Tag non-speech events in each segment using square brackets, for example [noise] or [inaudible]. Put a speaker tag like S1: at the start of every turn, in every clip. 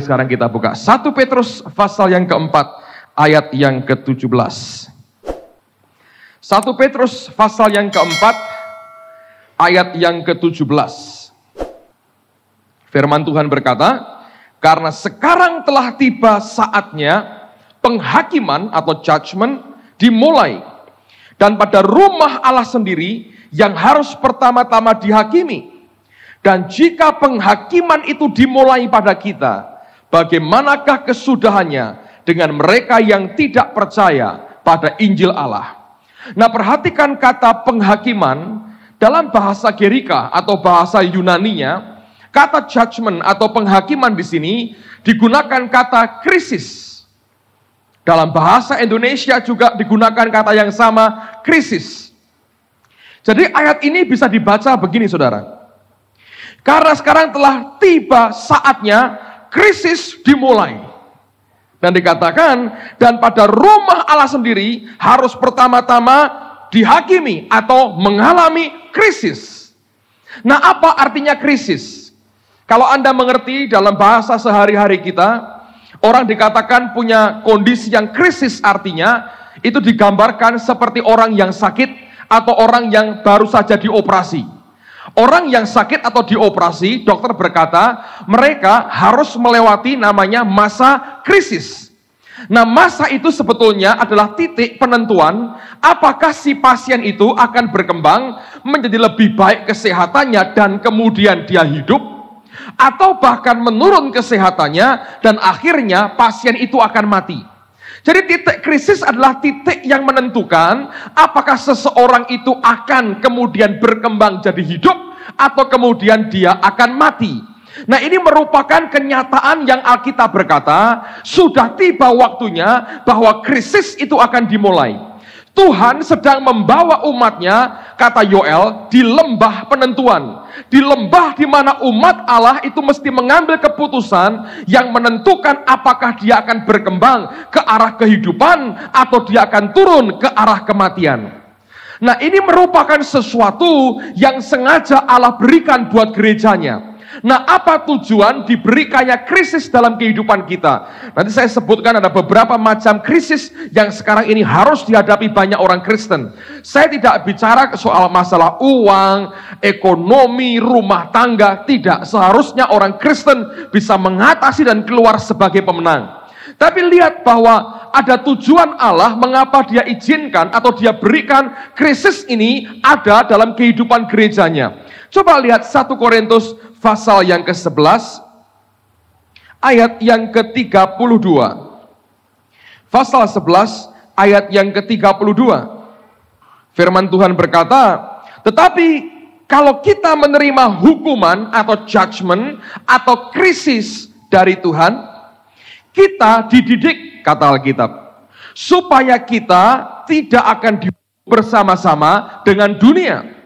S1: Sekarang kita buka 1 Petrus pasal yang keempat ayat yang ke-17. 1 Petrus pasal yang keempat ayat yang ke-17. Firman Tuhan berkata, karena sekarang telah tiba saatnya penghakiman atau judgment dimulai. Dan pada rumah Allah sendiri yang harus pertama-tama dihakimi. Dan jika penghakiman itu dimulai pada kita, bagaimanakah kesudahannya dengan mereka yang tidak percaya pada Injil Allah. Nah perhatikan kata penghakiman dalam bahasa Gerika atau bahasa Yunaninya, kata judgment atau penghakiman di sini digunakan kata krisis. Dalam bahasa Indonesia juga digunakan kata yang sama, krisis. Jadi ayat ini bisa dibaca begini saudara. Karena sekarang telah tiba saatnya krisis dimulai. Dan dikatakan, dan pada rumah Allah sendiri harus pertama-tama dihakimi atau mengalami krisis. Nah apa artinya krisis? Kalau Anda mengerti dalam bahasa sehari-hari kita, orang dikatakan punya kondisi yang krisis artinya, itu digambarkan seperti orang yang sakit atau orang yang baru saja dioperasi Orang yang sakit atau dioperasi, dokter berkata, mereka harus melewati namanya masa krisis. Nah, masa itu sebetulnya adalah titik penentuan apakah si pasien itu akan berkembang menjadi lebih baik kesehatannya dan kemudian dia hidup atau bahkan menurun kesehatannya dan akhirnya pasien itu akan mati. Jadi titik krisis adalah titik yang menentukan apakah seseorang itu akan kemudian berkembang jadi hidup atau kemudian dia akan mati. Nah ini merupakan kenyataan yang Alkitab berkata, sudah tiba waktunya bahwa krisis itu akan dimulai. Tuhan sedang membawa umatnya, kata Yoel, di lembah penentuan. Di lembah di mana umat Allah itu mesti mengambil keputusan yang menentukan apakah dia akan berkembang ke arah kehidupan atau dia akan turun ke arah kematian. Nah ini merupakan sesuatu yang sengaja Allah berikan buat gerejanya. Nah, apa tujuan diberikannya krisis dalam kehidupan kita? Nanti saya sebutkan ada beberapa macam krisis yang sekarang ini harus dihadapi banyak orang Kristen. Saya tidak bicara soal masalah uang, ekonomi, rumah tangga, tidak. Seharusnya orang Kristen bisa mengatasi dan keluar sebagai pemenang. Tapi lihat bahwa ada tujuan Allah mengapa dia izinkan atau dia berikan krisis ini ada dalam kehidupan gerejanya. Coba lihat 1 Korintus pasal yang ke-11 ayat yang ke-32. Pasal 11 ayat yang ke-32. Firman Tuhan berkata, "Tetapi kalau kita menerima hukuman atau judgment atau krisis dari Tuhan, kita dididik, kata Alkitab, supaya kita tidak akan bersama-sama dengan dunia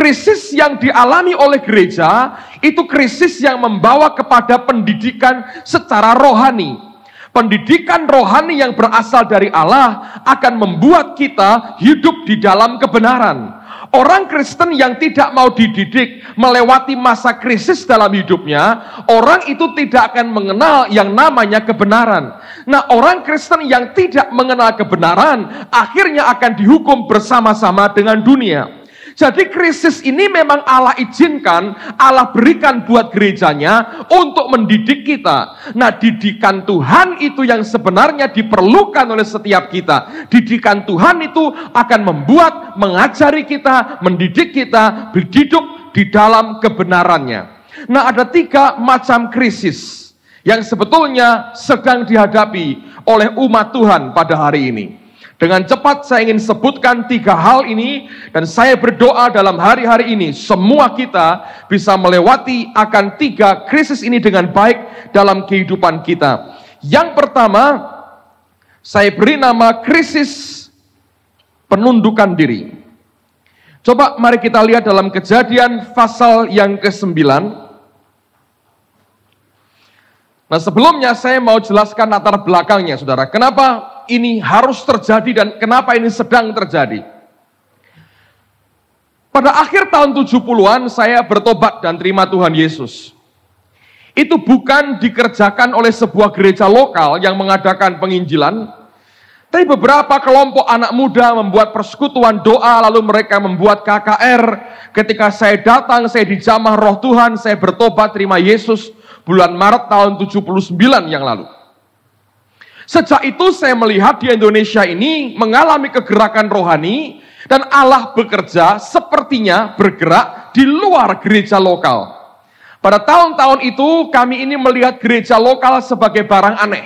S1: krisis yang dialami oleh gereja itu krisis yang membawa kepada pendidikan secara rohani. Pendidikan rohani yang berasal dari Allah akan membuat kita hidup di dalam kebenaran. Orang Kristen yang tidak mau dididik melewati masa krisis dalam hidupnya, orang itu tidak akan mengenal yang namanya kebenaran. Nah, orang Kristen yang tidak mengenal kebenaran akhirnya akan dihukum bersama-sama dengan dunia. Jadi krisis ini memang Allah izinkan, Allah berikan buat gerejanya untuk mendidik kita. Nah didikan Tuhan itu yang sebenarnya diperlukan oleh setiap kita. Didikan Tuhan itu akan membuat, mengajari kita, mendidik kita, berhidup di dalam kebenarannya. Nah ada tiga macam krisis yang sebetulnya sedang dihadapi oleh umat Tuhan pada hari ini. Dengan cepat saya ingin sebutkan tiga hal ini dan saya berdoa dalam hari-hari ini semua kita bisa melewati akan tiga krisis ini dengan baik dalam kehidupan kita. Yang pertama, saya beri nama krisis penundukan diri. Coba mari kita lihat dalam kejadian pasal yang ke-9. Nah sebelumnya saya mau jelaskan latar belakangnya saudara. Kenapa ini harus terjadi dan kenapa ini sedang terjadi. Pada akhir tahun 70-an saya bertobat dan terima Tuhan Yesus. Itu bukan dikerjakan oleh sebuah gereja lokal yang mengadakan penginjilan, tapi beberapa kelompok anak muda membuat persekutuan doa, lalu mereka membuat KKR. Ketika saya datang, saya dijamah roh Tuhan, saya bertobat terima Yesus bulan Maret tahun 79 yang lalu. Sejak itu saya melihat di Indonesia ini mengalami kegerakan rohani dan Allah bekerja sepertinya bergerak di luar gereja lokal. Pada tahun-tahun itu kami ini melihat gereja lokal sebagai barang aneh.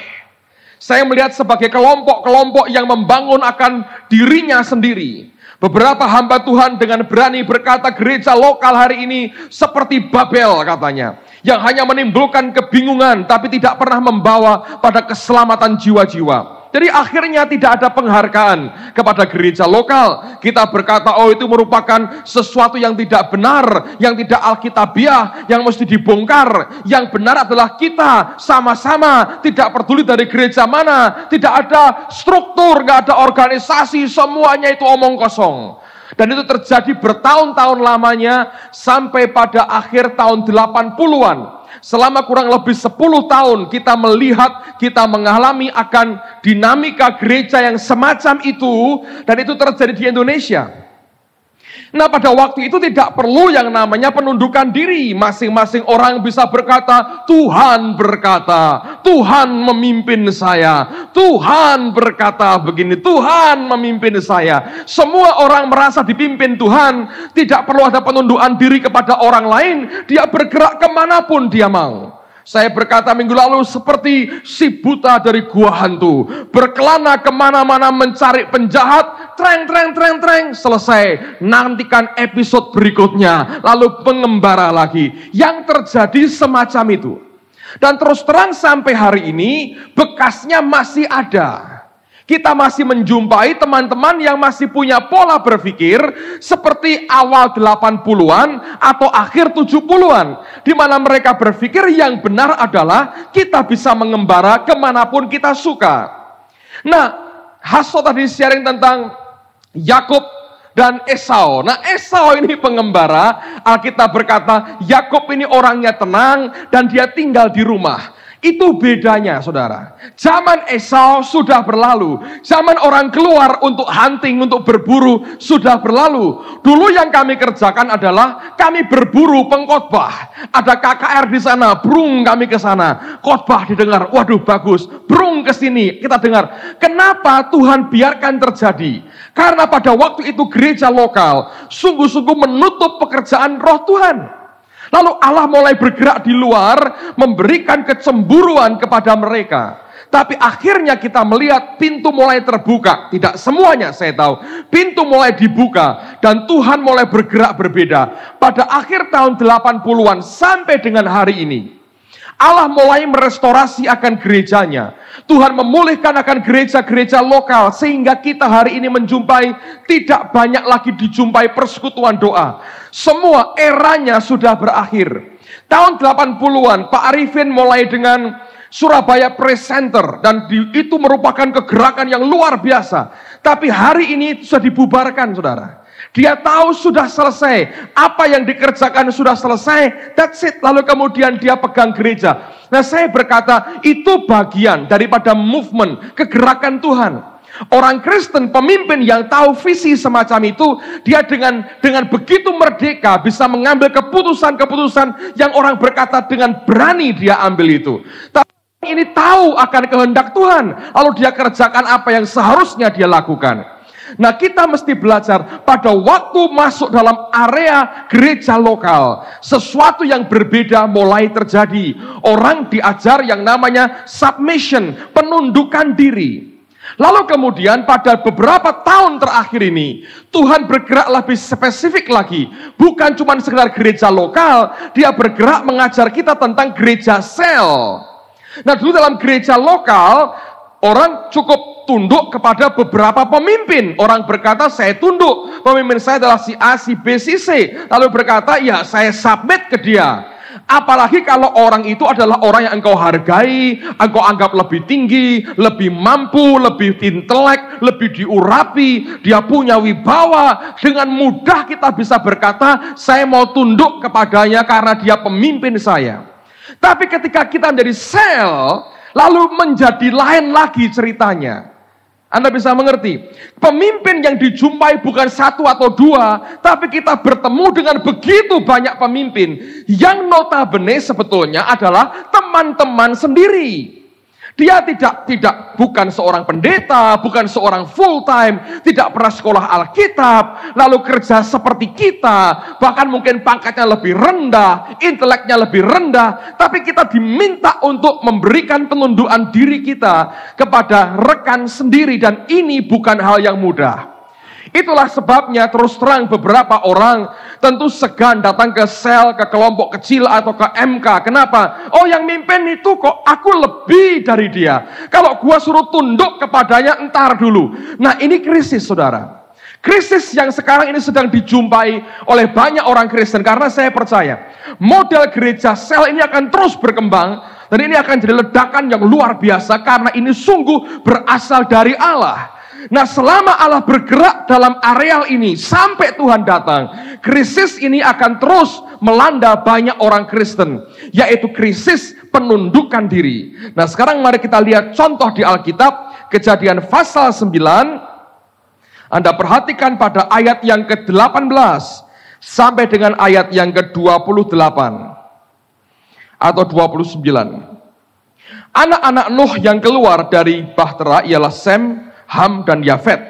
S1: Saya melihat sebagai kelompok-kelompok yang membangun akan dirinya sendiri. Beberapa hamba Tuhan dengan berani berkata gereja lokal hari ini seperti Babel katanya. Yang hanya menimbulkan kebingungan tapi tidak pernah membawa pada keselamatan jiwa-jiwa. Jadi akhirnya tidak ada penghargaan kepada gereja lokal. Kita berkata, oh itu merupakan sesuatu yang tidak benar, yang tidak alkitabiah, yang mesti dibongkar. Yang benar adalah kita sama-sama, tidak peduli dari gereja mana, tidak ada struktur, nggak ada organisasi, semuanya itu omong kosong. Dan itu terjadi bertahun-tahun lamanya sampai pada akhir tahun 80-an selama kurang lebih 10 tahun kita melihat, kita mengalami akan dinamika gereja yang semacam itu dan itu terjadi di Indonesia. Nah pada waktu itu tidak perlu yang namanya penundukan diri. Masing-masing orang bisa berkata, Tuhan berkata, Tuhan memimpin saya. Tuhan berkata begini, Tuhan memimpin saya. Semua orang merasa dipimpin Tuhan. Tidak perlu ada penundukan diri kepada orang lain. Dia bergerak kemanapun dia mau. Saya berkata minggu lalu seperti si buta dari gua hantu. Berkelana kemana-mana mencari penjahat, treng treng treng treng selesai. Nantikan episode berikutnya, lalu pengembara lagi. Yang terjadi semacam itu. Dan terus terang sampai hari ini bekasnya masih ada. Kita masih menjumpai teman-teman yang masih punya pola berpikir seperti awal 80-an atau akhir 70-an. Di mana mereka berpikir yang benar adalah kita bisa mengembara kemanapun kita suka. Nah, Hasso tadi sharing tentang Yakub dan Esau. Nah, Esau ini pengembara. Alkitab berkata, Yakub ini orangnya tenang dan dia tinggal di rumah. Itu bedanya saudara. Zaman Esau sudah berlalu. Zaman orang keluar untuk hunting, untuk berburu sudah berlalu. Dulu yang kami kerjakan adalah kami berburu pengkhotbah. Ada KKR di sana, brung kami ke sana. Khotbah didengar, waduh bagus. Brung ke sini, kita dengar. Kenapa Tuhan biarkan terjadi? Karena pada waktu itu gereja lokal sungguh-sungguh menutup pekerjaan roh Tuhan. Lalu Allah mulai bergerak di luar, memberikan kecemburuan kepada mereka. Tapi akhirnya kita melihat pintu mulai terbuka. Tidak semuanya saya tahu. Pintu mulai dibuka dan Tuhan mulai bergerak berbeda. Pada akhir tahun 80-an sampai dengan hari ini. Allah mulai merestorasi akan gerejanya. Tuhan memulihkan akan gereja-gereja lokal sehingga kita hari ini menjumpai tidak banyak lagi dijumpai persekutuan doa. Semua eranya sudah berakhir. Tahun 80-an Pak Arifin mulai dengan Surabaya Presenter dan itu merupakan kegerakan yang luar biasa. Tapi hari ini sudah dibubarkan saudara. Dia tahu sudah selesai. Apa yang dikerjakan sudah selesai. That's it. Lalu kemudian dia pegang gereja. Nah saya berkata itu bagian daripada movement, kegerakan Tuhan. Orang Kristen, pemimpin yang tahu visi semacam itu, dia dengan dengan begitu merdeka bisa mengambil keputusan-keputusan yang orang berkata dengan berani dia ambil itu. Tapi ini tahu akan kehendak Tuhan, lalu dia kerjakan apa yang seharusnya dia lakukan. Nah kita mesti belajar pada waktu masuk dalam area gereja lokal. Sesuatu yang berbeda mulai terjadi. Orang diajar yang namanya submission, penundukan diri. Lalu kemudian pada beberapa tahun terakhir ini, Tuhan bergerak lebih spesifik lagi. Bukan cuma sekedar gereja lokal, dia bergerak mengajar kita tentang gereja sel. Nah dulu dalam gereja lokal, orang cukup tunduk kepada beberapa pemimpin. Orang berkata, saya tunduk. Pemimpin saya adalah si A, si B, si C. Lalu berkata, ya saya submit ke dia. Apalagi kalau orang itu adalah orang yang engkau hargai, engkau anggap lebih tinggi, lebih mampu, lebih intelek, lebih diurapi, dia punya wibawa. Dengan mudah kita bisa berkata, saya mau tunduk kepadanya karena dia pemimpin saya. Tapi ketika kita menjadi sel, lalu menjadi lain lagi ceritanya. Anda bisa mengerti, pemimpin yang dijumpai bukan satu atau dua, tapi kita bertemu dengan begitu banyak pemimpin yang notabene sebetulnya adalah teman-teman sendiri. Dia tidak tidak bukan seorang pendeta, bukan seorang full time, tidak pernah sekolah Alkitab, lalu kerja seperti kita, bahkan mungkin pangkatnya lebih rendah, inteleknya lebih rendah, tapi kita diminta untuk memberikan penunduan diri kita kepada rekan sendiri dan ini bukan hal yang mudah. Itulah sebabnya terus terang beberapa orang tentu segan datang ke sel, ke kelompok kecil atau ke MK. Kenapa? Oh yang mimpin itu kok aku lebih dari dia. Kalau gua suruh tunduk kepadanya entar dulu. Nah ini krisis saudara. Krisis yang sekarang ini sedang dijumpai oleh banyak orang Kristen karena saya percaya model gereja sel ini akan terus berkembang dan ini akan jadi ledakan yang luar biasa karena ini sungguh berasal dari Allah. Nah selama Allah bergerak dalam areal ini sampai Tuhan datang, krisis ini akan terus melanda banyak orang Kristen, yaitu krisis penundukan diri. Nah sekarang mari kita lihat contoh di Alkitab, kejadian pasal 9, Anda perhatikan pada ayat yang ke-18 sampai dengan ayat yang ke-28 atau 29. Anak-anak Nuh yang keluar dari Bahtera ialah Sem, Ham dan Yafet.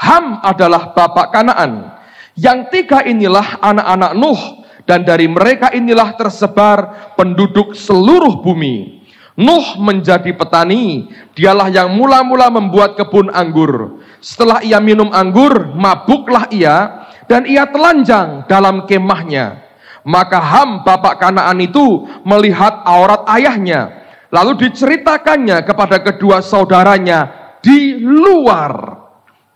S1: Ham adalah bapak Kanaan. Yang tiga inilah anak-anak Nuh dan dari mereka inilah tersebar penduduk seluruh bumi. Nuh menjadi petani, dialah yang mula-mula membuat kebun anggur. Setelah ia minum anggur, mabuklah ia dan ia telanjang dalam kemahnya. Maka Ham bapak Kanaan itu melihat aurat ayahnya, lalu diceritakannya kepada kedua saudaranya di luar.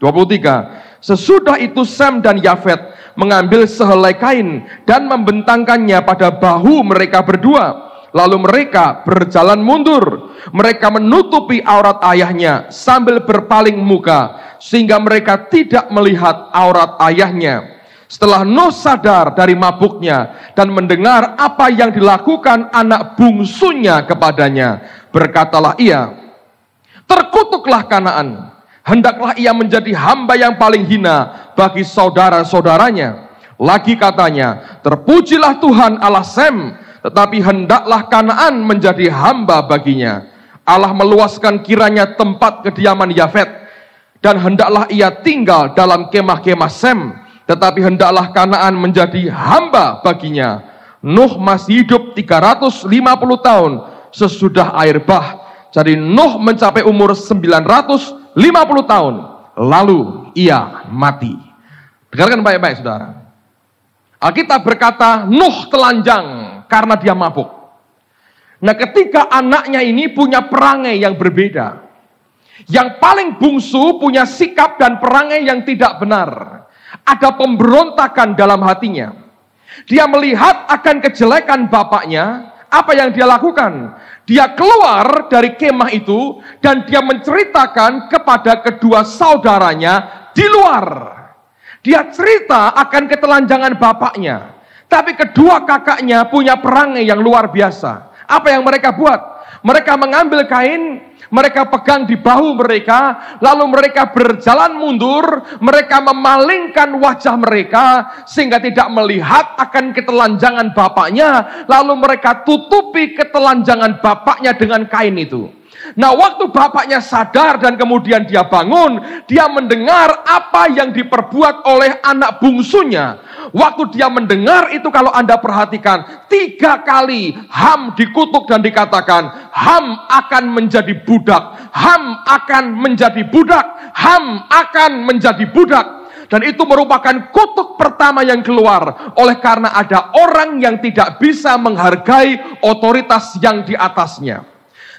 S1: 23. Sesudah itu Sam dan Yafet mengambil sehelai kain dan membentangkannya pada bahu mereka berdua. Lalu mereka berjalan mundur. Mereka menutupi aurat ayahnya sambil berpaling muka sehingga mereka tidak melihat aurat ayahnya. Setelah Nuh sadar dari mabuknya dan mendengar apa yang dilakukan anak bungsunya kepadanya, berkatalah ia, Terkutuklah Kanaan. Hendaklah ia menjadi hamba yang paling hina bagi saudara-saudaranya. Lagi katanya, terpujilah Tuhan Allah Sem, tetapi hendaklah Kanaan menjadi hamba baginya. Allah meluaskan kiranya tempat kediaman Yafet, dan hendaklah ia tinggal dalam kemah-kemah Sem, tetapi hendaklah Kanaan menjadi hamba baginya. Nuh masih hidup 350 tahun sesudah air bah jadi Nuh mencapai umur 950 tahun. Lalu ia mati. Dengarkan baik-baik saudara. Alkitab berkata Nuh telanjang karena dia mabuk. Nah ketika anaknya ini punya perangai yang berbeda. Yang paling bungsu punya sikap dan perangai yang tidak benar. Ada pemberontakan dalam hatinya. Dia melihat akan kejelekan bapaknya, apa yang dia lakukan? Dia keluar dari kemah itu dan dia menceritakan kepada kedua saudaranya di luar. Dia cerita akan ketelanjangan bapaknya. Tapi kedua kakaknya punya perangai yang luar biasa. Apa yang mereka buat? Mereka mengambil kain, mereka pegang di bahu mereka, lalu mereka berjalan mundur, mereka memalingkan wajah mereka sehingga tidak melihat akan ketelanjangan bapaknya, lalu mereka tutupi ketelanjangan bapaknya dengan kain itu. Nah, waktu bapaknya sadar dan kemudian dia bangun, dia mendengar apa yang diperbuat oleh anak bungsunya. Waktu dia mendengar itu kalau Anda perhatikan, tiga kali Ham dikutuk dan dikatakan, Ham akan menjadi budak, Ham akan menjadi budak, Ham akan menjadi budak. Dan itu merupakan kutuk pertama yang keluar oleh karena ada orang yang tidak bisa menghargai otoritas yang di atasnya.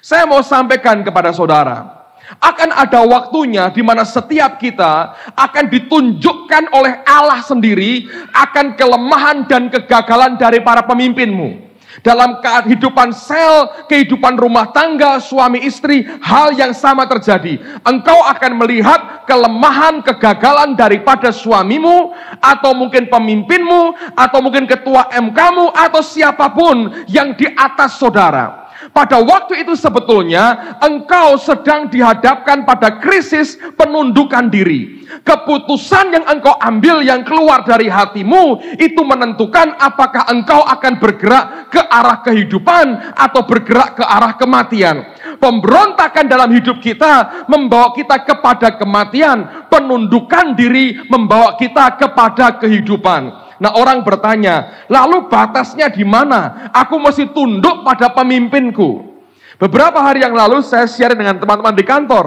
S1: Saya mau sampaikan kepada saudara, akan ada waktunya di mana setiap kita akan ditunjukkan oleh Allah sendiri akan kelemahan dan kegagalan dari para pemimpinmu. Dalam kehidupan sel, kehidupan rumah tangga, suami istri, hal yang sama terjadi. Engkau akan melihat kelemahan, kegagalan daripada suamimu, atau mungkin pemimpinmu, atau mungkin ketua MKmu, atau siapapun yang di atas saudara. Pada waktu itu sebetulnya engkau sedang dihadapkan pada krisis penundukan diri. Keputusan yang engkau ambil yang keluar dari hatimu itu menentukan apakah engkau akan bergerak ke arah kehidupan atau bergerak ke arah kematian. Pemberontakan dalam hidup kita membawa kita kepada kematian, penundukan diri membawa kita kepada kehidupan. Nah orang bertanya, lalu batasnya di mana? Aku mesti tunduk pada pemimpinku. Beberapa hari yang lalu saya share dengan teman-teman di kantor.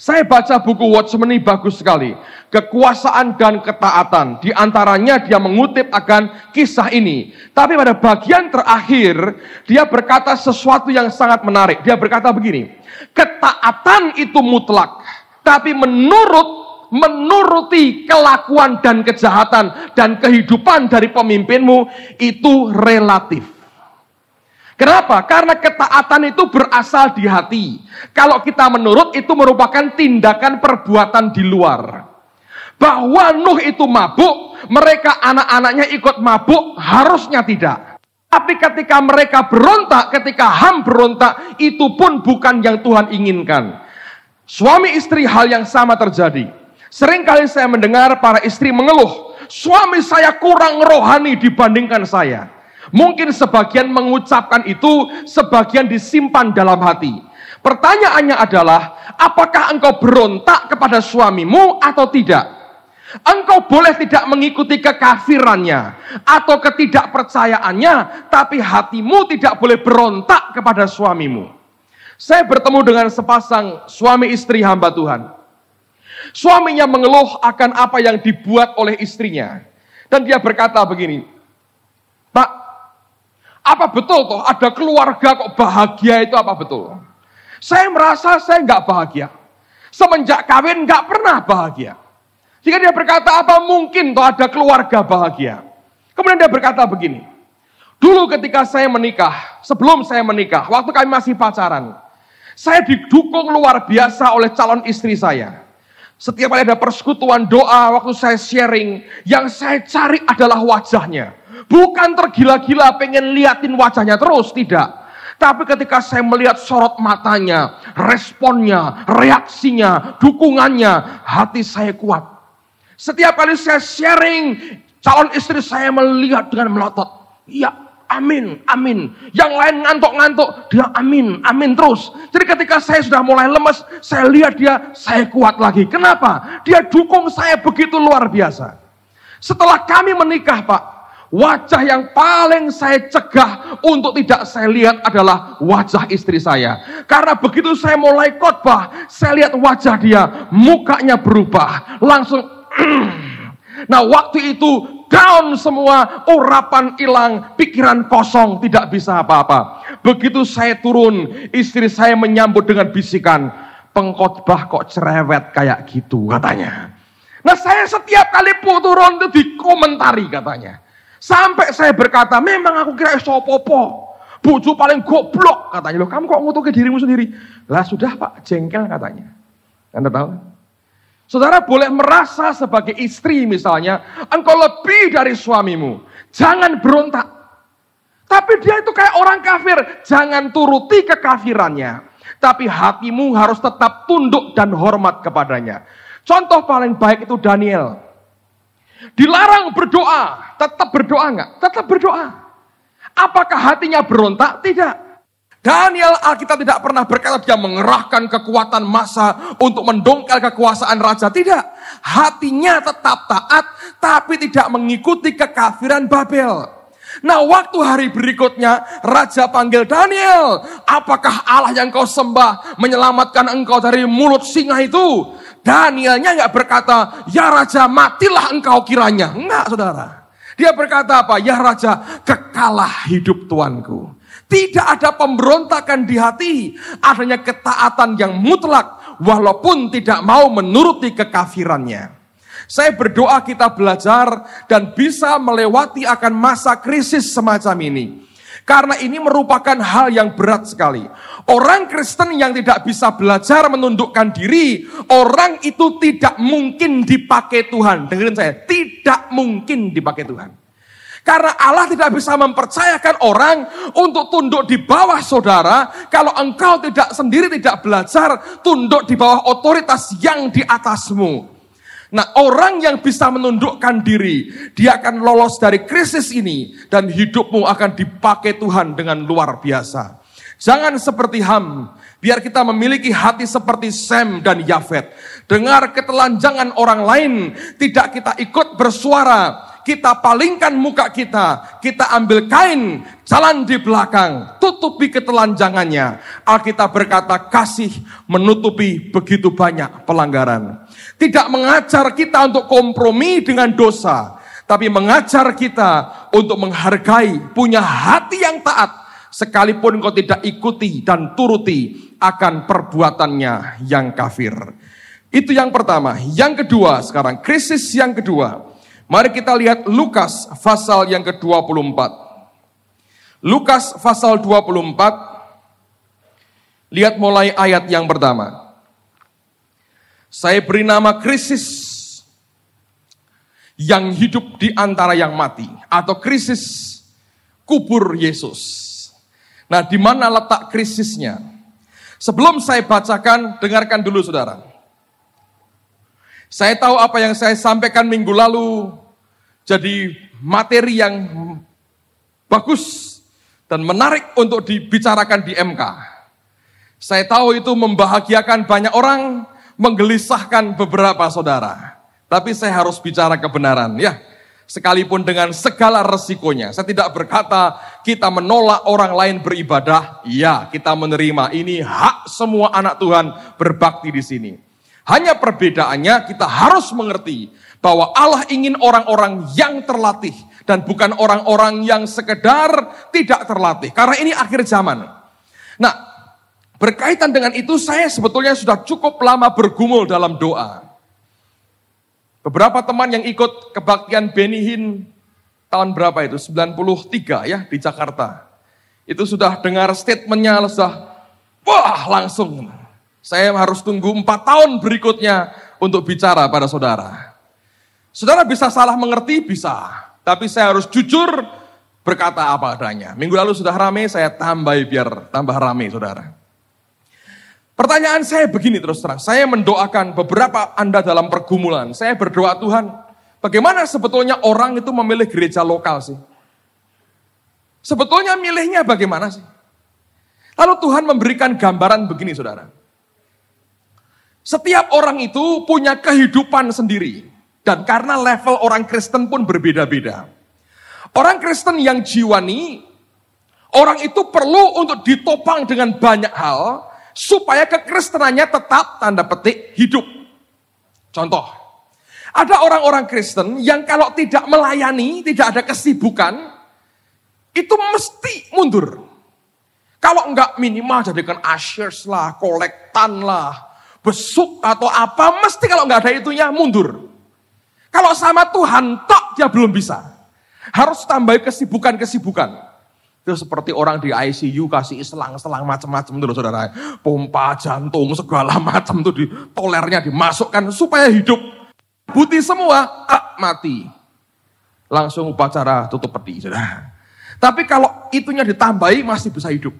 S1: Saya baca buku watchmeni ini bagus sekali. Kekuasaan dan ketaatan. Di antaranya dia mengutip akan kisah ini. Tapi pada bagian terakhir, dia berkata sesuatu yang sangat menarik. Dia berkata begini, ketaatan itu mutlak. Tapi menurut menuruti kelakuan dan kejahatan dan kehidupan dari pemimpinmu itu relatif. Kenapa? Karena ketaatan itu berasal di hati. Kalau kita menurut itu merupakan tindakan perbuatan di luar. Bahwa Nuh itu mabuk, mereka anak-anaknya ikut mabuk, harusnya tidak. Tapi ketika mereka berontak, ketika Ham berontak, itu pun bukan yang Tuhan inginkan. Suami istri hal yang sama terjadi. Sering kali saya mendengar para istri mengeluh, suami saya kurang rohani dibandingkan saya. Mungkin sebagian mengucapkan itu, sebagian disimpan dalam hati. Pertanyaannya adalah, apakah engkau berontak kepada suamimu atau tidak? Engkau boleh tidak mengikuti kekafirannya atau ketidakpercayaannya, tapi hatimu tidak boleh berontak kepada suamimu. Saya bertemu dengan sepasang suami istri hamba Tuhan. Suaminya mengeluh akan apa yang dibuat oleh istrinya. Dan dia berkata begini, Pak, apa betul toh ada keluarga kok bahagia itu apa betul? Saya merasa saya nggak bahagia. Semenjak kawin nggak pernah bahagia. Jika dia berkata apa mungkin toh ada keluarga bahagia. Kemudian dia berkata begini, dulu ketika saya menikah, sebelum saya menikah, waktu kami masih pacaran, saya didukung luar biasa oleh calon istri saya. Setiap kali ada persekutuan doa, waktu saya sharing, yang saya cari adalah wajahnya. Bukan tergila-gila pengen liatin wajahnya terus, tidak. Tapi ketika saya melihat sorot matanya, responnya, reaksinya, dukungannya, hati saya kuat. Setiap kali saya sharing, calon istri saya melihat dengan melotot. Iya, amin, amin. Yang lain ngantuk-ngantuk, dia amin, amin terus. Jadi ketika saya sudah mulai lemes, saya lihat dia, saya kuat lagi. Kenapa? Dia dukung saya begitu luar biasa. Setelah kami menikah Pak, Wajah yang paling saya cegah untuk tidak saya lihat adalah wajah istri saya. Karena begitu saya mulai khotbah, saya lihat wajah dia, mukanya berubah. Langsung [clears throat] Nah waktu itu down semua, urapan hilang, pikiran kosong, tidak bisa apa-apa. Begitu saya turun, istri saya menyambut dengan bisikan, pengkhotbah kok cerewet kayak gitu katanya. Nah saya setiap kali turun itu dikomentari katanya. Sampai saya berkata, memang aku kira sopopo. Bucu paling goblok katanya. Loh kamu kok ngutuki dirimu sendiri? Lah sudah pak, jengkel katanya. Anda tahu? Saudara boleh merasa sebagai istri misalnya, engkau lebih dari suamimu. Jangan berontak. Tapi dia itu kayak orang kafir, jangan turuti kekafirannya. Tapi hatimu harus tetap tunduk dan hormat kepadanya. Contoh paling baik itu Daniel. Dilarang berdoa, tetap berdoa nggak? Tetap berdoa. Apakah hatinya berontak? Tidak. Daniel Alkitab tidak pernah berkata dia mengerahkan kekuatan masa untuk mendongkel kekuasaan raja. Tidak. Hatinya tetap taat tapi tidak mengikuti kekafiran Babel. Nah waktu hari berikutnya Raja panggil Daniel Apakah Allah yang kau sembah Menyelamatkan engkau dari mulut singa itu Danielnya nggak berkata Ya Raja matilah engkau kiranya Enggak saudara Dia berkata apa Ya Raja kekalah hidup tuanku tidak ada pemberontakan di hati, adanya ketaatan yang mutlak walaupun tidak mau menuruti kekafirannya. Saya berdoa kita belajar dan bisa melewati akan masa krisis semacam ini. Karena ini merupakan hal yang berat sekali. Orang Kristen yang tidak bisa belajar menundukkan diri, orang itu tidak mungkin dipakai Tuhan. Dengerin saya, tidak mungkin dipakai Tuhan. Karena Allah tidak bisa mempercayakan orang untuk tunduk di bawah saudara kalau engkau tidak sendiri tidak belajar tunduk di bawah otoritas yang di atasmu. Nah, orang yang bisa menundukkan diri, dia akan lolos dari krisis ini dan hidupmu akan dipakai Tuhan dengan luar biasa. Jangan seperti Ham, biar kita memiliki hati seperti Sam dan Yafet. Dengar ketelanjangan orang lain, tidak kita ikut bersuara, kita palingkan muka kita, kita ambil kain, jalan di belakang, tutupi ketelanjangannya. Alkitab berkata, kasih menutupi begitu banyak pelanggaran. Tidak mengajar kita untuk kompromi dengan dosa, tapi mengajar kita untuk menghargai, punya hati yang taat, sekalipun kau tidak ikuti dan turuti akan perbuatannya yang kafir. Itu yang pertama. Yang kedua sekarang, krisis yang kedua Mari kita lihat Lukas pasal yang ke-24. Lukas pasal 24 Lihat mulai ayat yang pertama. Saya beri nama krisis yang hidup di antara yang mati atau krisis kubur Yesus. Nah, di mana letak krisisnya? Sebelum saya bacakan, dengarkan dulu saudara. Saya tahu apa yang saya sampaikan minggu lalu jadi materi yang bagus dan menarik untuk dibicarakan di MK. Saya tahu itu membahagiakan banyak orang, menggelisahkan beberapa saudara. Tapi saya harus bicara kebenaran ya. Sekalipun dengan segala resikonya. Saya tidak berkata kita menolak orang lain beribadah. Ya, kita menerima. Ini hak semua anak Tuhan berbakti di sini. Hanya perbedaannya kita harus mengerti bahwa Allah ingin orang-orang yang terlatih dan bukan orang-orang yang sekedar tidak terlatih. Karena ini akhir zaman. Nah, berkaitan dengan itu saya sebetulnya sudah cukup lama bergumul dalam doa. Beberapa teman yang ikut kebaktian Benihin tahun berapa itu? 93 ya di Jakarta. Itu sudah dengar statementnya, sudah wah langsung. Saya harus tunggu empat tahun berikutnya untuk bicara pada saudara. Saudara bisa salah mengerti, bisa. Tapi saya harus jujur berkata apa adanya. Minggu lalu sudah rame, saya tambah biar tambah rame saudara. Pertanyaan saya begini terus terang, saya mendoakan beberapa Anda dalam pergumulan. Saya berdoa Tuhan, bagaimana sebetulnya orang itu memilih gereja lokal sih? Sebetulnya milihnya bagaimana sih? Lalu Tuhan memberikan gambaran begini saudara. Setiap orang itu punya kehidupan sendiri. Dan karena level orang Kristen pun berbeda-beda. Orang Kristen yang jiwani, orang itu perlu untuk ditopang dengan banyak hal supaya kekristenannya tetap tanda petik hidup. Contoh, ada orang-orang Kristen yang kalau tidak melayani, tidak ada kesibukan, itu mesti mundur. Kalau enggak minimal jadikan ashers lah, kolektan lah, besuk atau apa, mesti kalau nggak ada itunya mundur. Kalau sama Tuhan tok dia belum bisa. Harus tambah kesibukan-kesibukan. Itu seperti orang di ICU kasih selang-selang macam-macam itu saudara. Pompa jantung segala [laughs] macam tuh di tolernya dimasukkan supaya hidup. buti semua, ah, mati. Langsung upacara tutup peti saudara. Tapi kalau itunya ditambahi masih bisa hidup.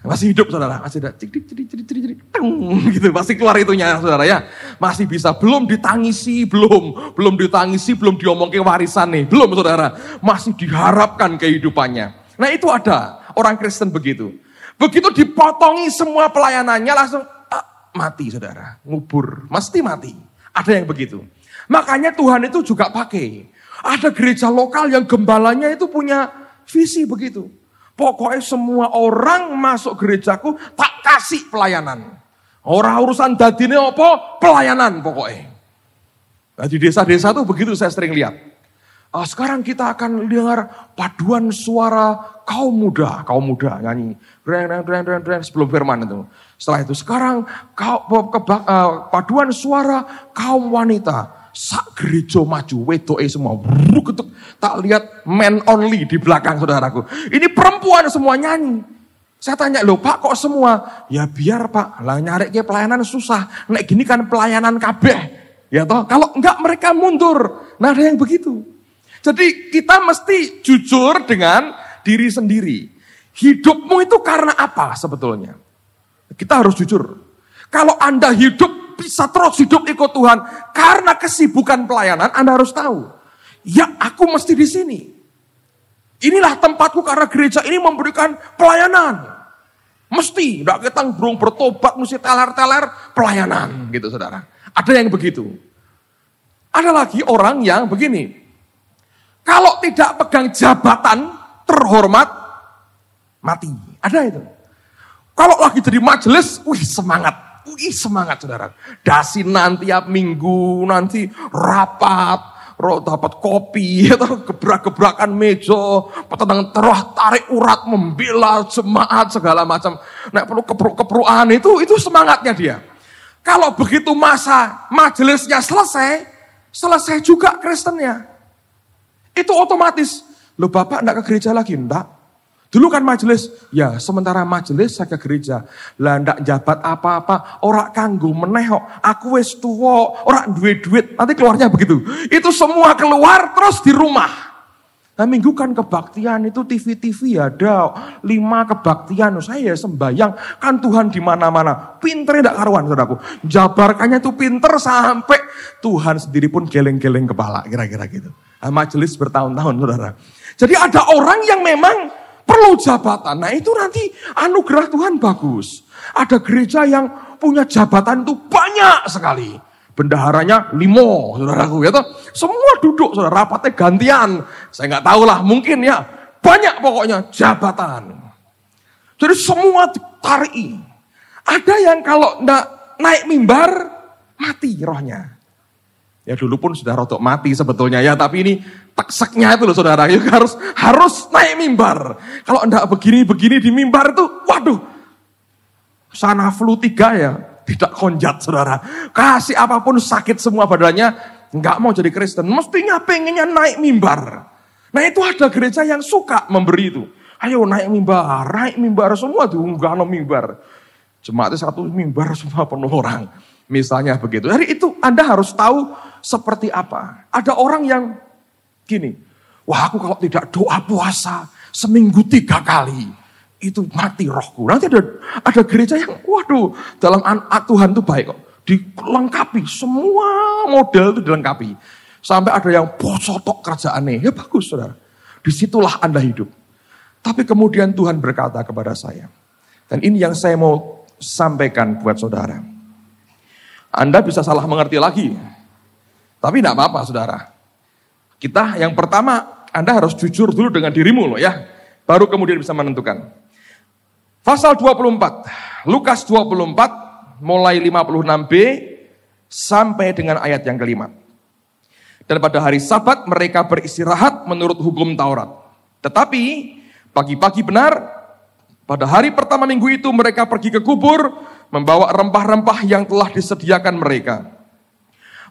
S1: Masih hidup saudara, masih ada cik, cik, cik, cik, cik, cik, teng, gitu. masih keluar itunya saudara ya. Masih bisa, belum ditangisi, belum. Belum ditangisi, belum diomongin warisan nih, belum saudara. Masih diharapkan kehidupannya. Nah itu ada orang Kristen begitu. Begitu dipotongi semua pelayanannya langsung ah, mati saudara. Ngubur, mesti mati. Ada yang begitu. Makanya Tuhan itu juga pakai. Ada gereja lokal yang gembalanya itu punya visi begitu. Pokoknya semua orang masuk gerejaku tak kasih pelayanan. Orang urusan dadine apa? Pelayanan pokoknya. Nah, di desa-desa tuh begitu saya sering lihat. Nah, sekarang kita akan dengar paduan suara kaum muda, kaum muda nyanyi. Reng, reng, reng, reng, sebelum firman itu. Setelah itu sekarang kau, ke, uh, eh, paduan suara kaum wanita sak gerejo maju, e semua. ketuk, tak lihat men only di belakang saudaraku. Ini perempuan semua nyanyi. Saya tanya, loh pak kok semua? Ya biar pak, lah nyari ke pelayanan susah. naik gini kan pelayanan kabeh. Ya toh, kalau enggak mereka mundur. Nah ada yang begitu. Jadi kita mesti jujur dengan diri sendiri. Hidupmu itu karena apa sebetulnya? Kita harus jujur. Kalau Anda hidup bisa terus hidup ikut Tuhan karena kesibukan pelayanan, Anda harus tahu. Ya, aku mesti di sini. Inilah tempatku karena gereja ini memberikan pelayanan. Mesti, enggak kita burung bertobat, mesti teler-teler pelayanan gitu saudara. Ada yang begitu. Ada lagi orang yang begini. Kalau tidak pegang jabatan terhormat, mati. Ada itu. Kalau lagi jadi majelis, wih semangat Wih semangat saudara. Dasi nanti tiap minggu, nanti rapat, roh dapat kopi, atau [laughs] ya gebrak-gebrakan meja, petenang terah tarik urat membela jemaat segala macam. Nah perlu keperuan itu itu semangatnya dia. Kalau begitu masa majelisnya selesai, selesai juga Kristennya. Itu otomatis. Loh Bapak enggak ke gereja lagi? Enggak. Dulu kan majelis, ya sementara majelis saya ke gereja. Lah ndak jabat apa-apa, ora kanggo menehok, aku wis tuwa, ora duwe duit. Nanti keluarnya begitu. Itu semua keluar terus di rumah. Nah minggu kan kebaktian itu TV-TV ada lima kebaktian. Saya ya sembayang kan Tuhan di mana-mana. Pinter tidak karuan saudaraku. Jabarkannya itu pinter sampai Tuhan sendiri pun geleng-geleng kepala kira-kira gitu. Nah, majelis bertahun-tahun saudara. Jadi ada orang yang memang perlu jabatan. Nah itu nanti anugerah Tuhan bagus. Ada gereja yang punya jabatan itu banyak sekali. Bendaharanya limo, saudaraku. Ya Semua duduk, saudara. Rapatnya gantian. Saya nggak tahu lah, mungkin ya. Banyak pokoknya jabatan. Jadi semua tarik. Ada yang kalau enggak naik mimbar, mati rohnya. Ya dulu pun sudah rotok mati sebetulnya ya, tapi ini tekseknya itu loh saudara. Ya harus harus naik mimbar. Kalau enggak begini-begini di mimbar itu, waduh. Sana flu tiga ya, tidak konjat saudara. Kasih apapun sakit semua badannya, enggak mau jadi Kristen. Mestinya pengennya naik mimbar. Nah itu ada gereja yang suka memberi itu. Ayo naik mimbar, naik mimbar semua tuh, diunggah no mimbar. Jemaatnya satu mimbar semua penuh orang. Misalnya begitu. Jadi itu Anda harus tahu seperti apa. Ada orang yang gini, wah aku kalau tidak doa puasa seminggu tiga kali, itu mati rohku. Nanti ada, ada gereja yang, waduh, dalam anak ah, Tuhan itu baik kok. Dilengkapi, semua model itu dilengkapi. Sampai ada yang bosotok kerjaannya, ya bagus saudara. Disitulah Anda hidup. Tapi kemudian Tuhan berkata kepada saya, dan ini yang saya mau sampaikan buat saudara. Anda bisa salah mengerti lagi tapi tidak apa-apa saudara. Kita yang pertama, Anda harus jujur dulu dengan dirimu loh ya. Baru kemudian bisa menentukan. Pasal 24, Lukas 24, mulai 56b, sampai dengan ayat yang kelima. Dan pada hari sabat mereka beristirahat menurut hukum Taurat. Tetapi pagi-pagi benar, pada hari pertama minggu itu mereka pergi ke kubur membawa rempah-rempah yang telah disediakan mereka.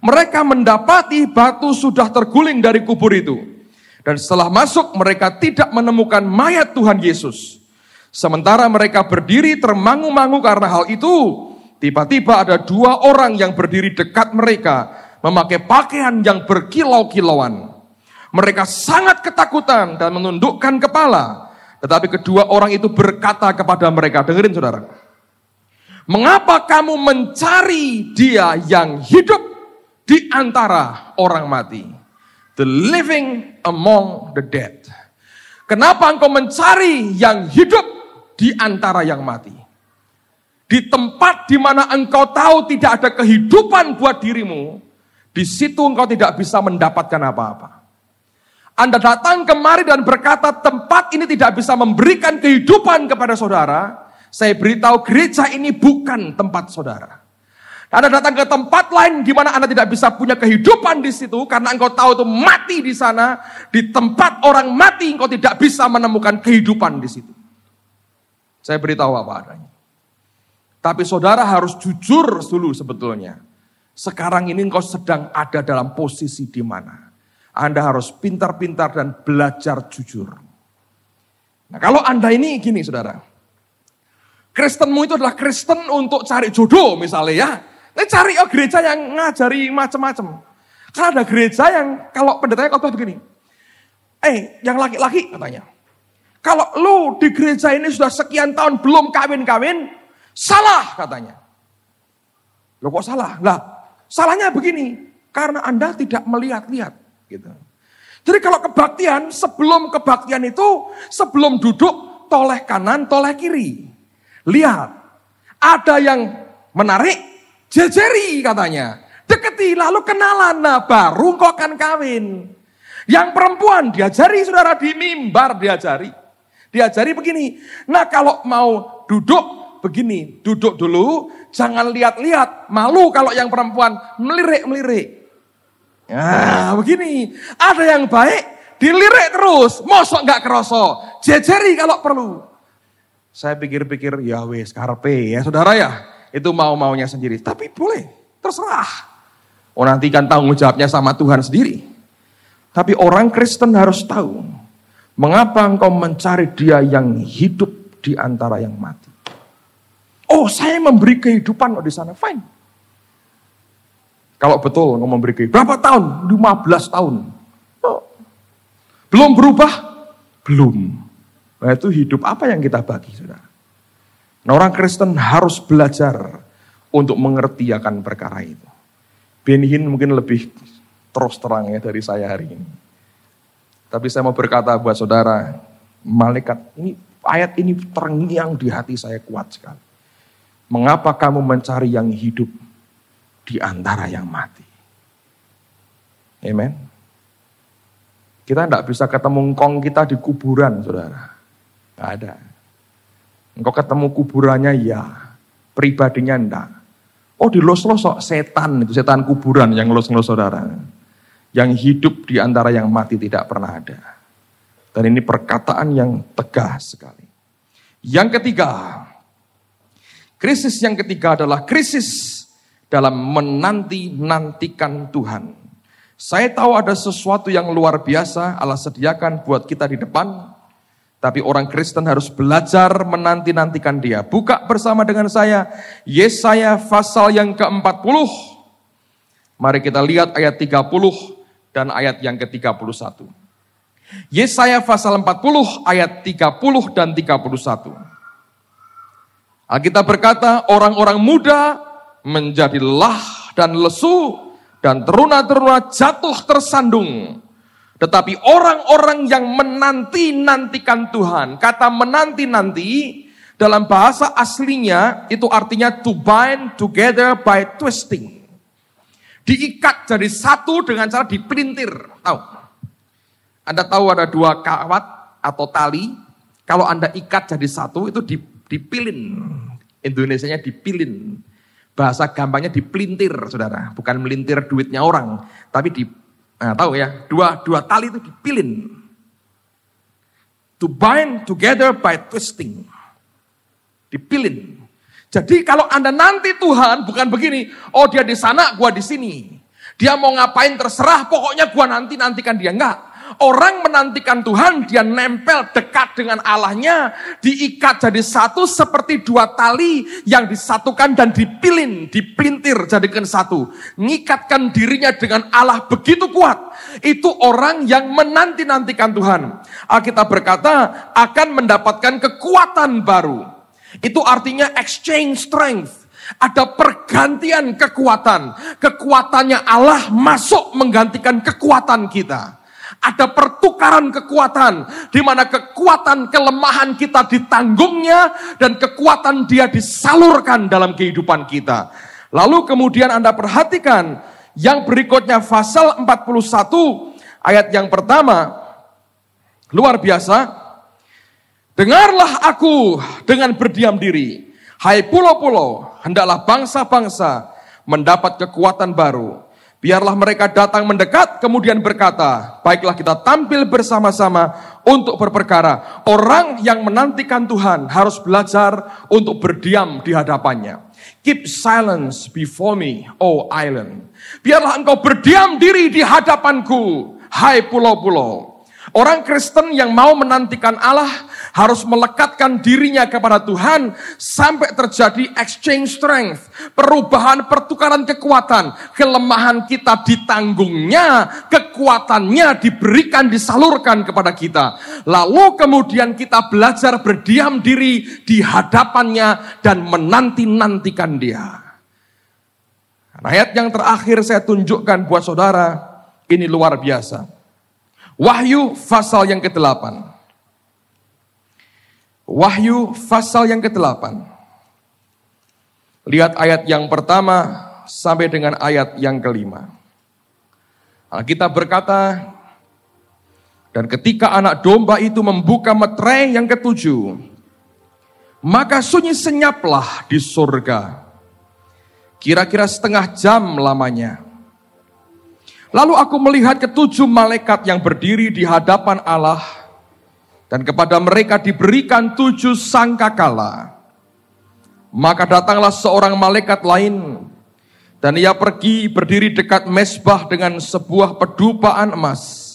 S1: Mereka mendapati batu sudah terguling dari kubur itu. Dan setelah masuk mereka tidak menemukan mayat Tuhan Yesus. Sementara mereka berdiri termangu-mangu karena hal itu, tiba-tiba ada dua orang yang berdiri dekat mereka memakai pakaian yang berkilau-kilauan. Mereka sangat ketakutan dan menundukkan kepala. Tetapi kedua orang itu berkata kepada mereka, dengerin saudara. Mengapa kamu mencari dia yang hidup? di antara orang mati. The living among the dead. Kenapa engkau mencari yang hidup di antara yang mati? Di tempat di mana engkau tahu tidak ada kehidupan buat dirimu, di situ engkau tidak bisa mendapatkan apa-apa. Anda datang kemari dan berkata tempat ini tidak bisa memberikan kehidupan kepada saudara, saya beritahu gereja ini bukan tempat saudara. Anda datang ke tempat lain di mana Anda tidak bisa punya kehidupan di situ karena engkau tahu itu mati di sana. Di tempat orang mati engkau tidak bisa menemukan kehidupan di situ. Saya beritahu apa adanya. Tapi saudara harus jujur dulu sebetulnya. Sekarang ini engkau sedang ada dalam posisi di mana. Anda harus pintar-pintar dan belajar jujur. Nah kalau Anda ini gini saudara, Kristenmu itu adalah Kristen untuk cari jodoh misalnya ya. Nah, cari oh gereja yang ngajari macam-macam. Karena ada gereja yang kalau pendetanya kotor begini. Eh, yang laki-laki katanya. Kalau lu di gereja ini sudah sekian tahun belum kawin-kawin, salah katanya. Lu kok salah? Lah, salahnya begini. Karena Anda tidak melihat-lihat. Gitu. Jadi kalau kebaktian, sebelum kebaktian itu, sebelum duduk, toleh kanan, toleh kiri. Lihat. Ada yang menarik, Jejeri katanya. Deketi lalu kenalan. Nah baru kok akan kawin. Yang perempuan diajari saudara di mimbar diajari. Diajari begini. Nah kalau mau duduk begini. Duduk dulu. Jangan lihat-lihat. Malu kalau yang perempuan melirik-melirik. Ya begini. Ada yang baik dilirik terus. Mosok gak keroso. Jejeri kalau perlu. Saya pikir-pikir ya wes karpe ya saudara ya. Itu mau-maunya sendiri. Tapi boleh, terserah. Oh nanti kan tanggung jawabnya sama Tuhan sendiri. Tapi orang Kristen harus tahu, mengapa engkau mencari dia yang hidup di antara yang mati. Oh saya memberi kehidupan oh, di sana, fine. Kalau betul engkau memberi kehidupan, berapa tahun? 15 tahun. Oh. Belum berubah? Belum. Nah itu hidup apa yang kita bagi saudara? Nah orang Kristen harus belajar untuk mengerti akan perkara itu. Benihin mungkin lebih terus terang ya dari saya hari ini. Tapi saya mau berkata buat saudara, malaikat ini ayat ini terngiang di hati saya kuat sekali. Mengapa kamu mencari yang hidup di antara yang mati? Amen. Kita tidak bisa ketemu kong kita di kuburan, saudara. Tidak ada. Engkau ketemu kuburannya ya, pribadinya enggak. Oh di los-losok setan itu, setan kuburan yang los-los saudara. Yang hidup di antara yang mati tidak pernah ada. Dan ini perkataan yang tegas sekali. Yang ketiga, krisis yang ketiga adalah krisis dalam menanti-nantikan Tuhan. Saya tahu ada sesuatu yang luar biasa Allah sediakan buat kita di depan, tapi orang Kristen harus belajar menanti-nantikan dia. Buka bersama dengan saya Yesaya pasal yang ke-40. Mari kita lihat ayat 30 dan ayat yang ke-31. Yesaya pasal 40 ayat 30 dan 31. Alkitab berkata, orang-orang muda menjadi lah dan lesu dan teruna-teruna jatuh tersandung tetapi orang-orang yang menanti-nantikan Tuhan, kata menanti-nanti dalam bahasa aslinya itu artinya to bind together by twisting. Diikat jadi satu dengan cara dipelintir. Tahu? Anda tahu ada dua kawat atau tali. Kalau Anda ikat jadi satu itu dipilin. Indonesianya dipilin. Bahasa gampangnya dipelintir, saudara. Bukan melintir duitnya orang, tapi dipilin Nah, tahu ya, dua, dua tali itu dipilin. To bind together by twisting. Dipilin. Jadi kalau Anda nanti Tuhan bukan begini, oh dia di sana, gua di sini. Dia mau ngapain terserah, pokoknya gua nanti nantikan dia enggak. Orang menantikan Tuhan, dia nempel dekat dengan Allahnya, diikat jadi satu seperti dua tali yang disatukan dan dipilin, dipintir jadikan satu. Ngikatkan dirinya dengan Allah begitu kuat. Itu orang yang menanti-nantikan Tuhan. Alkitab berkata akan mendapatkan kekuatan baru. Itu artinya exchange strength. Ada pergantian kekuatan. Kekuatannya Allah masuk menggantikan kekuatan kita. Ada pertukaran kekuatan, di mana kekuatan kelemahan kita ditanggungnya dan kekuatan dia disalurkan dalam kehidupan kita. Lalu kemudian Anda perhatikan yang berikutnya pasal 41 ayat yang pertama luar biasa. Dengarlah aku dengan berdiam diri. Hai pulau-pulau, hendaklah bangsa-bangsa mendapat kekuatan baru Biarlah mereka datang mendekat kemudian berkata, baiklah kita tampil bersama-sama untuk berperkara. Orang yang menantikan Tuhan harus belajar untuk berdiam di hadapannya. Keep silence before me, O island. Biarlah engkau berdiam diri di hadapanku, hai pulau-pulau. Orang Kristen yang mau menantikan Allah harus melekatkan dirinya kepada Tuhan sampai terjadi exchange strength, perubahan pertukaran kekuatan, kelemahan kita ditanggungnya, kekuatannya diberikan disalurkan kepada kita. Lalu kemudian kita belajar berdiam diri di hadapannya dan menanti-nantikan dia. Nah, ayat yang terakhir saya tunjukkan buat saudara, ini luar biasa. Wahyu pasal yang ke-8. Wahyu pasal yang ke-8. Lihat ayat yang pertama sampai dengan ayat yang kelima. Alkitab berkata, dan ketika anak domba itu membuka metrai yang ketujuh, maka sunyi senyaplah di surga. Kira-kira setengah jam lamanya. Lalu aku melihat ketujuh malaikat yang berdiri di hadapan Allah, dan kepada mereka diberikan tujuh sangkakala. Maka datanglah seorang malaikat lain. Dan ia pergi berdiri dekat mesbah dengan sebuah pedupaan emas.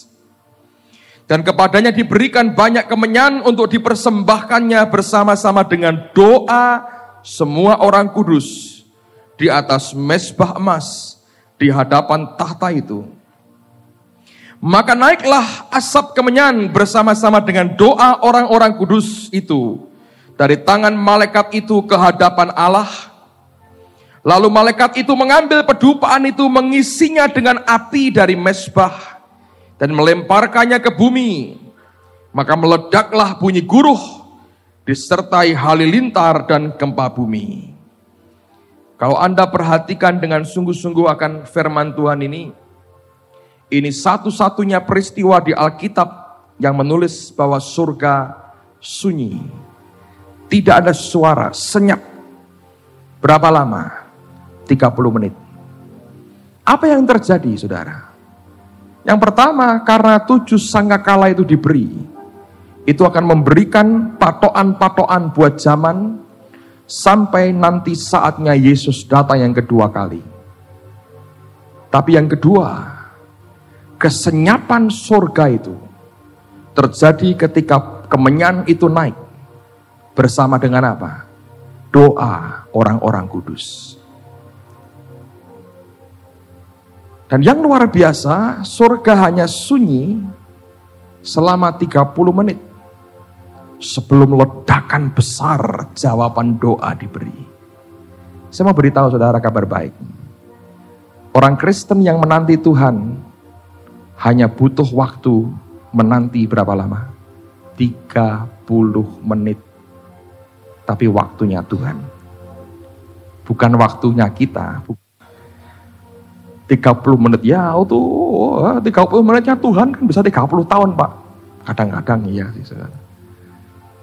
S1: Dan kepadanya diberikan banyak kemenyan untuk dipersembahkannya bersama-sama dengan doa semua orang kudus di atas mesbah emas di hadapan tahta itu. Maka naiklah asap kemenyan bersama-sama dengan doa orang-orang kudus itu dari tangan malaikat itu ke hadapan Allah. Lalu malaikat itu mengambil pedupaan itu mengisinya dengan api dari mesbah dan melemparkannya ke bumi. Maka meledaklah bunyi guruh disertai halilintar dan gempa bumi. Kalau Anda perhatikan dengan sungguh-sungguh akan firman Tuhan ini, ini satu-satunya peristiwa di Alkitab yang menulis bahwa surga sunyi. Tidak ada suara, senyap. Berapa lama? 30 menit. Apa yang terjadi saudara? Yang pertama karena tujuh sangkakala itu diberi. Itu akan memberikan patoan-patoan buat zaman sampai nanti saatnya Yesus datang yang kedua kali. Tapi yang kedua, kesenyapan surga itu terjadi ketika kemenyan itu naik bersama dengan apa? Doa orang-orang kudus. Dan yang luar biasa, surga hanya sunyi selama 30 menit sebelum ledakan besar jawaban doa diberi. Saya mau beritahu saudara kabar baik. Orang Kristen yang menanti Tuhan hanya butuh waktu menanti berapa lama? 30 menit. Tapi waktunya Tuhan. Bukan waktunya kita. 30 menit ya tuh 30 menitnya Tuhan kan bisa 30 tahun Pak. Kadang-kadang iya sih saudara.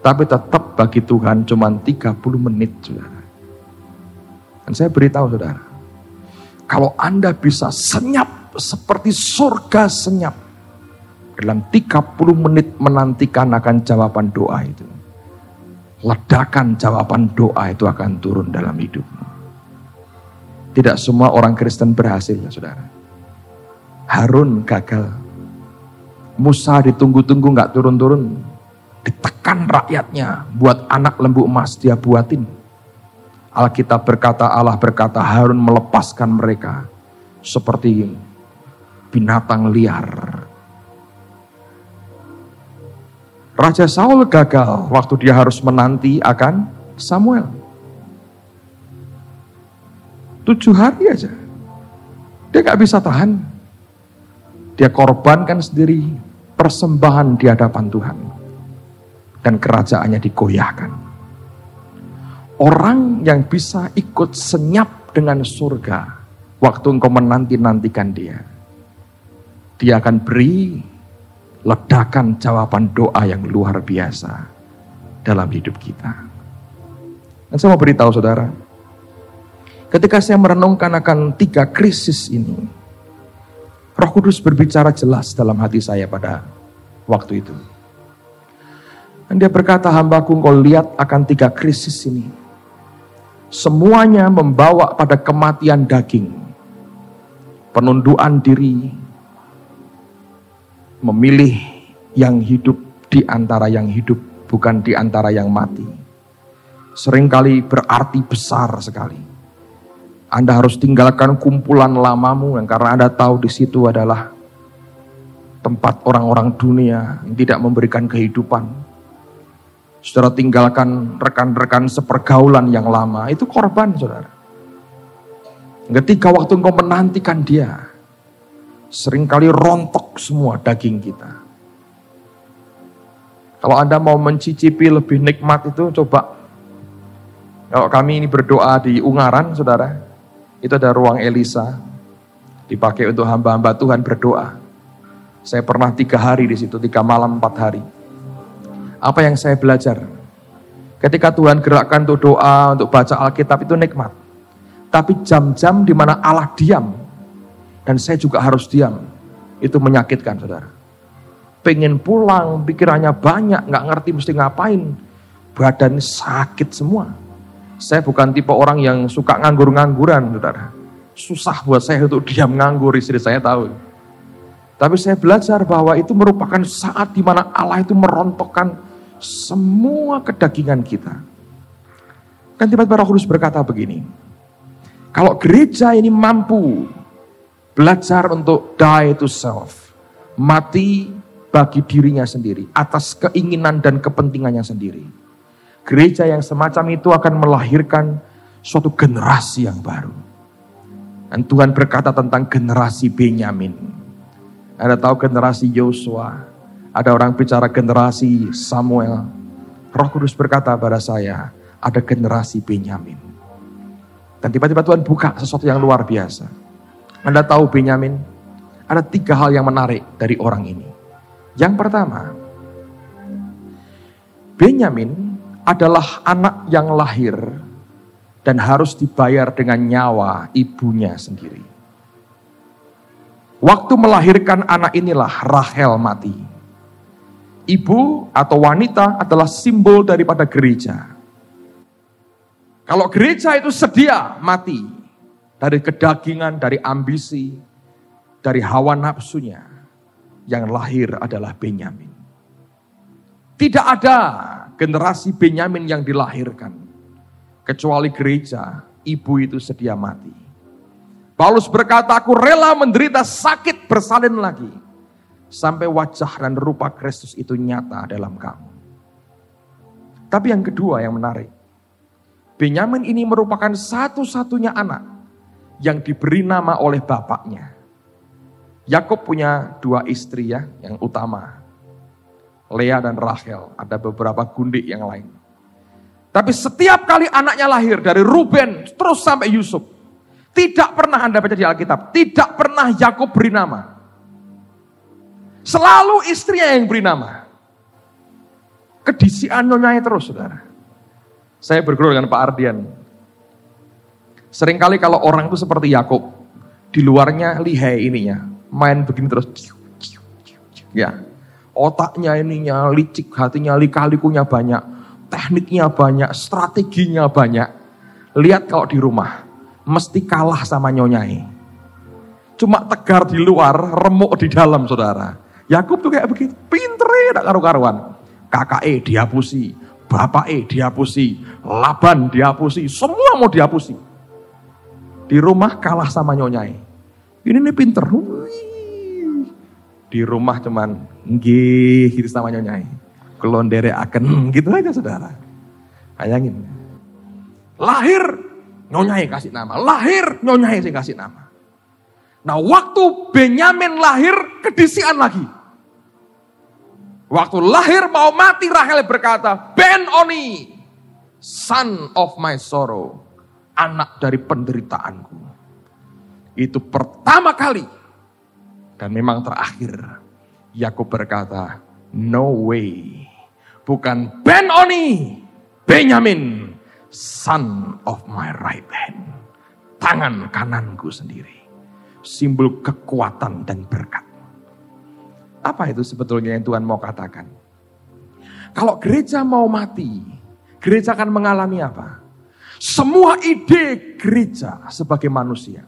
S1: Tapi tetap bagi Tuhan cuma 30 menit saudara. Dan saya beritahu saudara, kalau Anda bisa senyap seperti surga senyap. Dalam 30 menit menantikan akan jawaban doa itu. Ledakan jawaban doa itu akan turun dalam hidupmu. Tidak semua orang Kristen berhasil, ya saudara. Harun gagal. Musa ditunggu-tunggu nggak turun-turun. Ditekan rakyatnya, buat anak lembu emas dia buatin Alkitab berkata Allah berkata Harun melepaskan mereka seperti binatang liar. Raja Saul gagal waktu dia harus menanti akan Samuel. Tujuh hari aja. Dia gak bisa tahan. Dia korbankan sendiri persembahan di hadapan Tuhan. Dan kerajaannya digoyahkan orang yang bisa ikut senyap dengan surga waktu engkau menanti-nantikan dia. Dia akan beri ledakan jawaban doa yang luar biasa dalam hidup kita. Dan saya mau beritahu saudara, ketika saya merenungkan akan tiga krisis ini, Roh Kudus berbicara jelas dalam hati saya pada waktu itu. Dan dia berkata, hambaku engkau lihat akan tiga krisis ini semuanya membawa pada kematian daging, penunduan diri, memilih yang hidup di antara yang hidup, bukan di antara yang mati. Seringkali berarti besar sekali. Anda harus tinggalkan kumpulan lamamu yang karena Anda tahu di situ adalah tempat orang-orang dunia yang tidak memberikan kehidupan. Saudara tinggalkan rekan-rekan sepergaulan yang lama, itu korban saudara. Ketika waktu engkau menantikan dia, seringkali rontok semua daging kita. Kalau Anda mau mencicipi lebih nikmat itu, coba. Kalau kami ini berdoa di Ungaran, saudara, itu ada ruang Elisa, dipakai untuk hamba-hamba Tuhan berdoa. Saya pernah tiga hari di situ, tiga malam, empat hari apa yang saya belajar. Ketika Tuhan gerakkan untuk doa, untuk baca Alkitab itu nikmat. Tapi jam-jam di mana Allah diam dan saya juga harus diam, itu menyakitkan saudara. Pengen pulang, pikirannya banyak, nggak ngerti mesti ngapain. Badan sakit semua. Saya bukan tipe orang yang suka nganggur-ngangguran, saudara. Susah buat saya untuk diam nganggur, istri saya tahu. Tapi saya belajar bahwa itu merupakan saat di mana Allah itu merontokkan semua kedagingan kita. Kan tiba-tiba Roh Kudus berkata begini, kalau gereja ini mampu belajar untuk die to self, mati bagi dirinya sendiri, atas keinginan dan kepentingannya sendiri. Gereja yang semacam itu akan melahirkan suatu generasi yang baru. Dan Tuhan berkata tentang generasi Benyamin. Anda tahu generasi Yosua, ada orang bicara generasi Samuel. Roh Kudus berkata pada saya, ada generasi Benyamin. Dan tiba-tiba Tuhan buka sesuatu yang luar biasa. Anda tahu Benyamin, ada tiga hal yang menarik dari orang ini. Yang pertama, Benyamin adalah anak yang lahir dan harus dibayar dengan nyawa ibunya sendiri. Waktu melahirkan anak inilah Rahel mati ibu atau wanita adalah simbol daripada gereja. Kalau gereja itu sedia mati dari kedagingan, dari ambisi, dari hawa nafsunya, yang lahir adalah Benyamin. Tidak ada generasi Benyamin yang dilahirkan, kecuali gereja, ibu itu sedia mati. Paulus berkata, aku rela menderita sakit bersalin lagi sampai wajah dan rupa Kristus itu nyata dalam kamu. Tapi yang kedua yang menarik, Benyamin ini merupakan satu-satunya anak yang diberi nama oleh bapaknya. Yakub punya dua istri ya, yang utama. Lea dan Rachel. ada beberapa gundik yang lain. Tapi setiap kali anaknya lahir dari Ruben terus sampai Yusuf, tidak pernah Anda baca di Alkitab, tidak pernah Yakub beri nama. Selalu istrinya yang beri nama. Kedisian nyonya terus, saudara. Saya bergurau dengan Pak Ardian. Seringkali kalau orang itu seperti Yakub, di luarnya lihai ininya, main begini terus. Ya, otaknya ininya licik, hatinya likalikunya banyak, tekniknya banyak, strateginya banyak. Lihat kalau di rumah, mesti kalah sama nyonyai. Cuma tegar di luar, remuk di dalam saudara. Yakub tuh kayak begitu, pinter ya, tak karu-karuan. Kakak E dihapusi, bapak E dihapusi, Laban dihapusi, semua mau dihapusi. Di rumah kalah sama nyonyai. Ini nih pinter. Di rumah cuman nggih gitu sama nyonyai. Kelondere akan [laughs] gitu aja saudara. Bayangin. Lahir nyonyai kasih nama. Lahir nyonyai sih kasih nama. Nah waktu Benyamin lahir kedisian lagi. Waktu lahir mau mati Rahel berkata, Ben Oni, son of my sorrow, anak dari penderitaanku. Itu pertama kali dan memang terakhir Yakub berkata, no way. Bukan Ben Oni, Benjamin, son of my right hand. Tangan kananku sendiri. Simbol kekuatan dan berkat. Apa itu sebetulnya yang Tuhan mau katakan? Kalau gereja mau mati, gereja akan mengalami apa? Semua ide gereja sebagai manusia,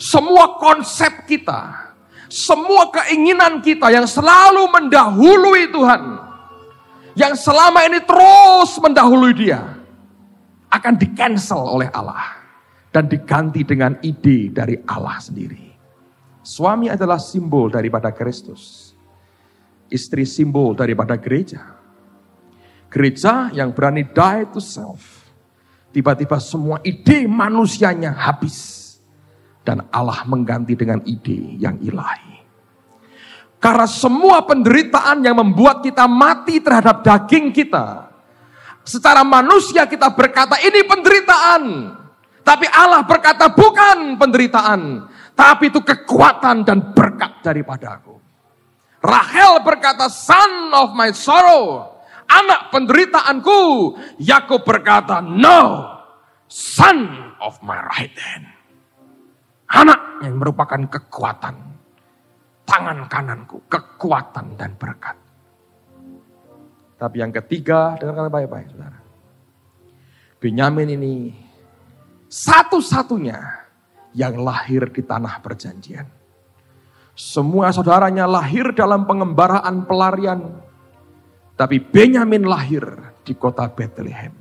S1: semua konsep kita, semua keinginan kita yang selalu mendahului Tuhan, yang selama ini terus mendahului Dia, akan di-cancel oleh Allah dan diganti dengan ide dari Allah sendiri. Suami adalah simbol daripada Kristus istri simbol daripada gereja. Gereja yang berani die to self. Tiba-tiba semua ide manusianya habis. Dan Allah mengganti dengan ide yang ilahi. Karena semua penderitaan yang membuat kita mati terhadap daging kita. Secara manusia kita berkata ini penderitaan. Tapi Allah berkata bukan penderitaan. Tapi itu kekuatan dan berkat daripada aku. Rahel berkata, son of my sorrow, anak penderitaanku. Yakub berkata, no, son of my right hand. Anak yang merupakan kekuatan tangan kananku, kekuatan dan berkat. Tapi yang ketiga, dengarkan baik-baik saudara. Benyamin ini satu-satunya yang lahir di tanah perjanjian. Semua saudaranya lahir dalam pengembaraan pelarian. Tapi Benyamin lahir di kota Bethlehem.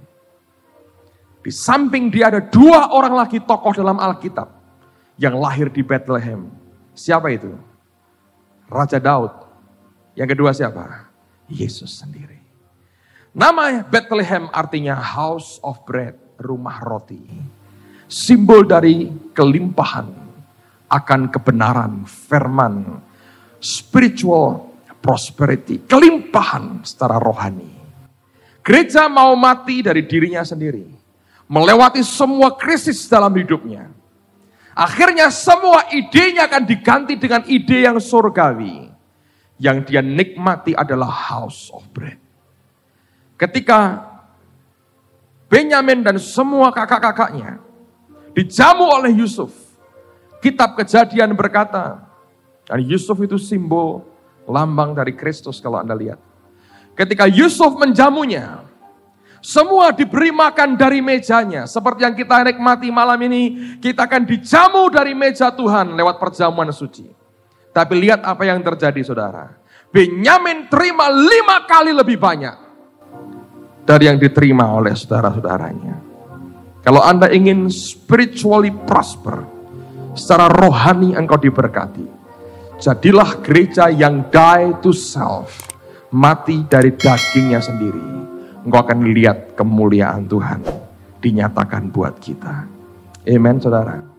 S1: Di samping dia ada dua orang lagi tokoh dalam Alkitab yang lahir di Bethlehem. Siapa itu? Raja Daud. Yang kedua siapa? Yesus sendiri. Nama Bethlehem artinya house of bread, rumah roti. Simbol dari kelimpahan akan kebenaran, firman, spiritual prosperity, kelimpahan secara rohani. Gereja mau mati dari dirinya sendiri, melewati semua krisis dalam hidupnya. Akhirnya semua idenya akan diganti dengan ide yang surgawi. Yang dia nikmati adalah house of bread. Ketika Benyamin dan semua kakak-kakaknya dijamu oleh Yusuf, kitab kejadian berkata, dan Yusuf itu simbol lambang dari Kristus kalau Anda lihat. Ketika Yusuf menjamunya, semua diberi makan dari mejanya. Seperti yang kita nikmati malam ini, kita akan dijamu dari meja Tuhan lewat perjamuan suci. Tapi lihat apa yang terjadi saudara. Benyamin terima lima kali lebih banyak dari yang diterima oleh saudara-saudaranya. Kalau Anda ingin spiritually prosper, secara rohani engkau diberkati. Jadilah gereja yang die to self, mati dari dagingnya sendiri. Engkau akan lihat kemuliaan Tuhan dinyatakan buat kita. Amen, saudara.